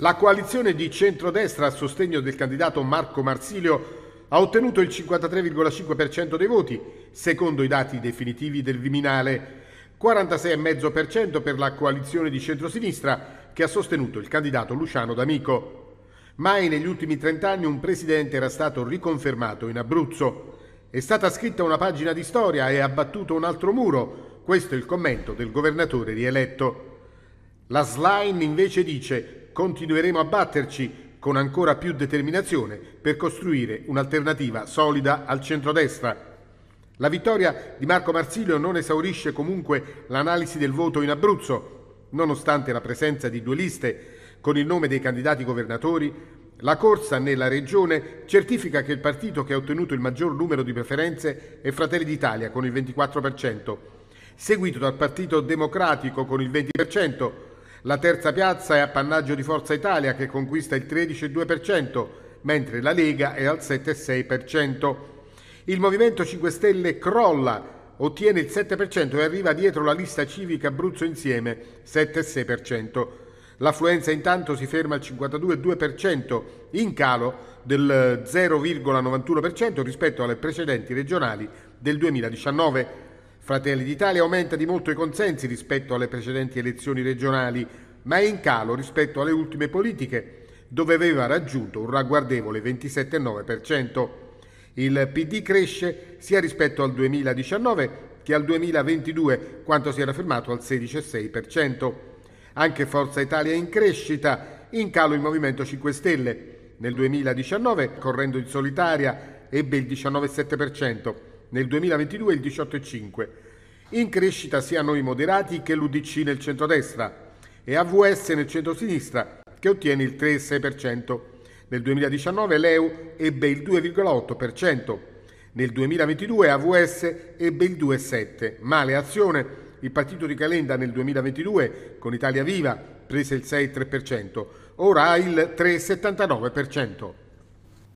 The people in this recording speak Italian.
La coalizione di centrodestra a sostegno del candidato Marco Marsilio ha ottenuto il 53,5% dei voti, secondo i dati definitivi del Viminale, 46,5% per la coalizione di centrosinistra che ha sostenuto il candidato Luciano D'Amico. Mai negli ultimi 30 anni un presidente era stato riconfermato in Abruzzo. È stata scritta una pagina di storia e abbattuto un altro muro. Questo è il commento del governatore rieletto. La slime invece dice continueremo a batterci con ancora più determinazione per costruire un'alternativa solida al centrodestra. La vittoria di Marco Marsilio non esaurisce comunque l'analisi del voto in Abruzzo, nonostante la presenza di due liste con il nome dei candidati governatori, la corsa nella regione certifica che il partito che ha ottenuto il maggior numero di preferenze è Fratelli d'Italia con il 24%, seguito dal Partito Democratico con il 20%, la terza piazza è appannaggio di Forza Italia che conquista il 13,2%, mentre la Lega è al 7,6%. Il Movimento 5 Stelle crolla, ottiene il 7% e arriva dietro la lista civica Abruzzo Insieme 7,6%. L'affluenza intanto si ferma al 52,2%, in calo del 0,91% rispetto alle precedenti regionali del 2019. Fratelli d'Italia aumenta di molto i consensi rispetto alle precedenti elezioni regionali, ma è in calo rispetto alle ultime politiche, dove aveva raggiunto un ragguardevole 27,9%. Il PD cresce sia rispetto al 2019 che al 2022, quanto si era fermato al 16,6%. Anche Forza Italia è in crescita, in calo il Movimento 5 Stelle. Nel 2019, correndo in solitaria, ebbe il 19,7% nel 2022 il 18,5, in crescita siano i moderati che l'UDC nel centrodestra e AVS nel centrosinistra che ottiene il 3,6%. Nel 2019 l'EU ebbe il 2,8%, nel 2022 AVS ebbe il 2,7%, male azione il partito di Calenda nel 2022 con Italia Viva prese il 6,3%, ora ha il 3,79%.